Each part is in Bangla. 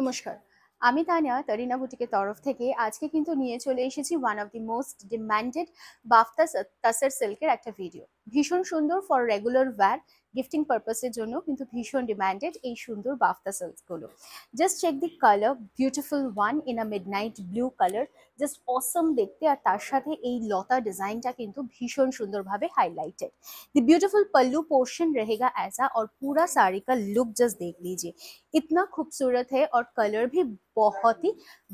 নমস্কার আমি তানিয়া তারিনা বুটিকের তরফ থেকে আজকে কিন্তু নিয়ে চলে এসেছি one of the most demanded bafta tussar সিল্কের একটা ভিডিও ভীষণ সুন্দর ফর রেগুলার ওয়্যার গিফটিং পারপাসের জন্য কিন্তু ভীষণ ডিমান্ডেড এই সুন্দর বাফতা সিল্কগুলো just check the colour beautiful one in a midnight blue colour just awesome দেখতে আর তার সাথে এই লতা ডিজাইনটা কিন্তু ভীষণ সুন্দরভাবে highlighted the beautiful pallu portion রহেগা ऐसा और পুরা साड़ी কা লুক জাস্ট দেখ লিজিয়ে ইতনা खूबसूरत है और कलर भी बहुत ही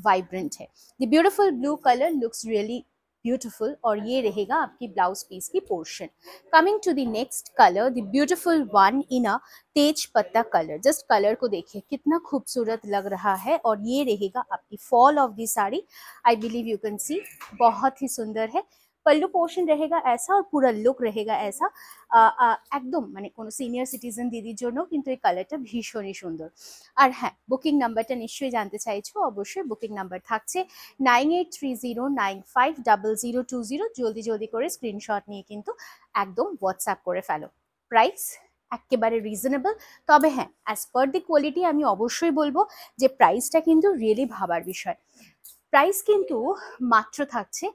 वाइब्रेंट है the beautiful blue colour looks really beautiful और ये रहेगा आपकी ब्लाउज पीस की portion coming to the next colour the beautiful one in a tej patta colour just colour को देखिए कितना खूबसूरत लग रहा है और ये रहेगा आपकी fall of the sari I believe you can see बहुत ही सुंदर है পল্লু পোর্শন रहेगा এসা और पूरा লুক रहेगा এসা একদম মানে কোনো সিনিয়র সিটিজেন দিদির জন্য কিন্তু এই কালারটা ভীষণই সুন্দর আর হ্যাঁ বুকিং নাম্বারটা নিশ্চয়ই জানতে চাইছো অবশ্যই বুকিং নাম্বার থাকছে nine eight three zero nine five double zero two zero জলদি জলদি করে স্ক্রিনশট নিয়ে কিন্তু একদম হোয়াটসঅ্যাপ করে ফেলো প্রাইস একেবারে রিজনেবল তবে হ্যাঁ অ্যাজ পার দি কোয়ালিটি আমি অবশ্যই বলবো যে প্রাইসটা কিন্তু রিয়েলি ভাবার বিষয় প্রাইস কিন্তু মাত্র থাকছে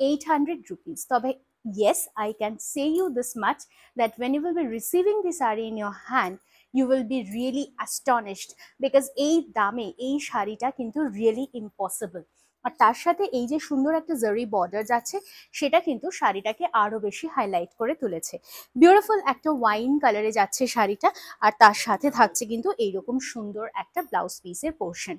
800 rupees. Tobe, yes, I can say you this much that when you will be receiving the sari in your hand, you will be really astonished because এই দামে এই শাড়িটা কিন্তু really impossible. আর তার সাথে এই যে সুন্দর একটা জারি বর্ডার যাচ্ছে সেটা কিন্তু শাড়িটাকে আরো বেশি হাইলাইট করে তুলেছে বিউটিফুল একটা ওয়াইন কালারে যাচ্ছে শাড়িটা আর তার সাথে থাকছে কিন্তু এইরকম সুন্দর একটা ব্লাউজ পিসের portion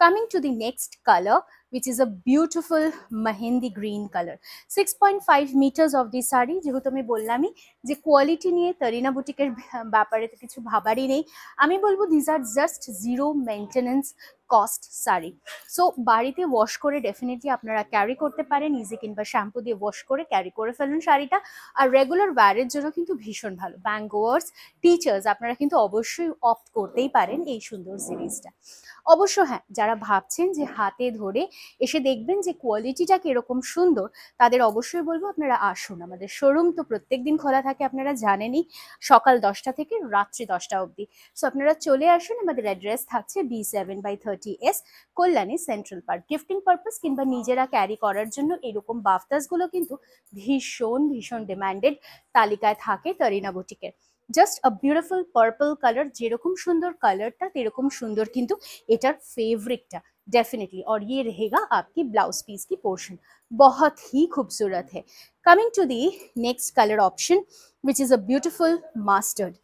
coming to the next colour which is a beautiful mahendi green color 6.5 meters of this saree যেহেতু আমি বললামই যে কোয়ালিটি নিয়ে তরিনা বুটিকের ব্যাপারে তো কিছু ভাবারই নেই আমি বলবো these are just zero maintenance cost sari so বাড়িতে ওয়াশ করে ডেফিনেটলি আপনারা ক্যারি করতে পারেন নিজে কিংবা শ্যাম্পু দিয়ে ওয়াশ করে ক্যারি করে ফেলুন শাড়িটা আর রেগুলার ওয়্যারের জন্য কিন্তু ভীষণ ভালো ব্যাঙ্গোয়ার্স টিচার্স আপনারা কিন্তু অবশ্যই অপ্ট করতেই পারেন এই সুন্দর সিরিজটা অবশ্য হ্যাঁ যারা ভাবছেন যে হাতে ধরে এসে দেখবেন যে কোয়ালিটিটা কীরকম সুন্দর তাদের অবশ্যই বলবো আপনারা আসুন আমাদের শোরুম তো প্রত্যেক দিন খোলা থাকে আপনারা জানেনই সকাল দশটা থেকে রাত্রি দশটা অবধি সো আপনারা চলে আসুন আমাদের অ্যাড্রেস থাকছে B seven by thirty S Kalyani central park gifting purpose কিংবা নিজেরা ক্যারি করার জন্য এরকম বাফতাসগুলো কিন্তু ভীষণ ভীষণ ডিম্যান্ডেড তালিকায় থাকে তরিনা বুটিকের just a beautiful purple colour যেরকম সুন্দর কালারটা তেরকম সুন্দর কিন্তু এটার ফেভারিটটা डेफिनेटली और ये रहेगा आपकी ब्लाउज पीस की पोर्शन बहुत ही खूबसूरत है coming to the next colour option which is a beautiful mustard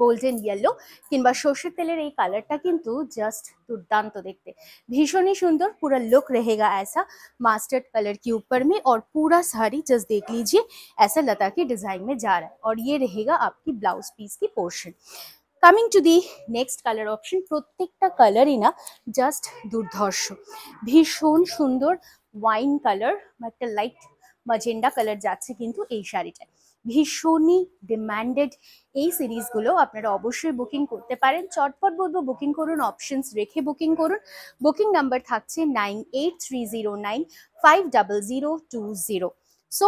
golden yellow কিংবা সর্ষের তেলের कलर का क्योंकि जस्ट दुर्दांत तो देखते भीषण ही सुंदर पूरा लुक रहेगा ऐसा मास्टर्ड कलर के ऊपर में और पूरा साड़ी जस्ट देख लीजिए ऐसा लता के डिजाइन में जा रहा है और ये रहेगा आपकी ब्लाउज पीस की portion coming to the next colour option প্রত্যেকটা কালারই না জাস্ট দুর্ধর্ষ ভীষণ সুন্দর ওয়াইন কালার বা একটা লাইট মাজেন্ডা কালার যাচ্ছে কিন্তু এই শাড়িটায় ভীষণই ডিম্যান্ডেড এই সিরিজগুলো আপনারা অবশ্যই বুকিং করতে পারেন চটপট বলবো বুকিং করুন অপশনস রেখে বুকিং করুন বুকিং নাম্বার থাকছে nine eight three zero nine five double zero two zero so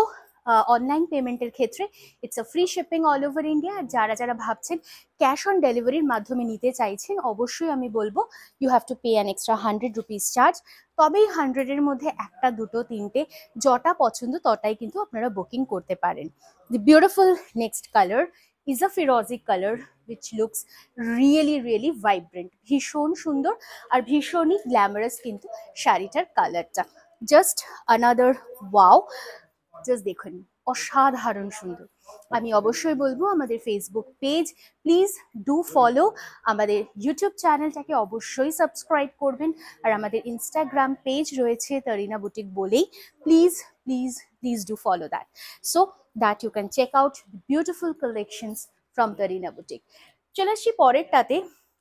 online পেমেন্টের ক্ষেত্রে it's a free shipping all over India আর যারা যারা ভাবছেন ক্যাশ অন ডেলিভারির মাধ্যমে নিতে চাইছেন অবশ্যই আমি বলবো you have to pay an extra hundred rupees charge তবেই হান্ড্রেডের মধ্যে একটা দুটো তিনটে যটা পছন্দ তটাই কিন্তু আপনারা বুকিং করতে পারেন the beautiful next colour is a ফিরোজিক colour which looks really really vibrant ভীষণ সুন্দর আর ভীষণই গ্ল্যামারাস কিন্তু শাড়িটার কালারটা জাস্ট আনাদার ওয়াও জাস্ট দেখুন অসাধারণ সুন্দর আমি অবশ্যই বলবো আমাদের Facebook page please do follow আমাদের ইউটিউব চ্যানেলটাকে অবশ্যই সাবস্ক্রাইব করবেন আর আমাদের ইনস্টাগ্রাম পেজ রয়েছে তরিনা বুটিক বলেই please please please do follow that so that you can check out beautiful collections from Tarina boutique চলে আসি পরেরটাতে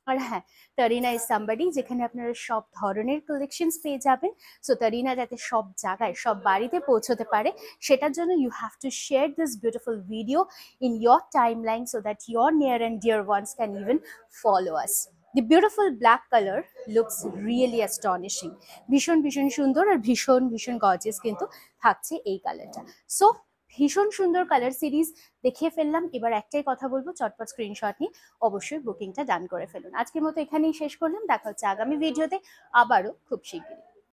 আর হ্যাঁ তারিনা ইজ সাম্বাডি যেখানে আপনারা সব ধরনের কালেকশন পেয়ে যাবেন সো তারিনা যাতে সব জায়গায় সব বাড়িতে পৌঁছতে পারে সেটার জন্য you have to share this beautiful video in your timeline so that your near and dear ones can even follow us the beautiful black colour looks really astonishing ভীষণ ভীষণ সুন্দর আর ভীষণ ভীষণ গজেস কিন্তু থাকছে এই কালারটা সো ভীষণ সুন্দর কালার সিরিজ দেখিয়ে ফেললাম এবার একটাই কথা বলবো চটপট স্ক্রিনশট নিয়ে অবশ্যই বুকিংটা ডান করে ফেলুন আজকের মতো এখানেই শেষ করলাম দেখা হচ্ছে আগামী ভিডিওতে আবারও খুব শিগগিরি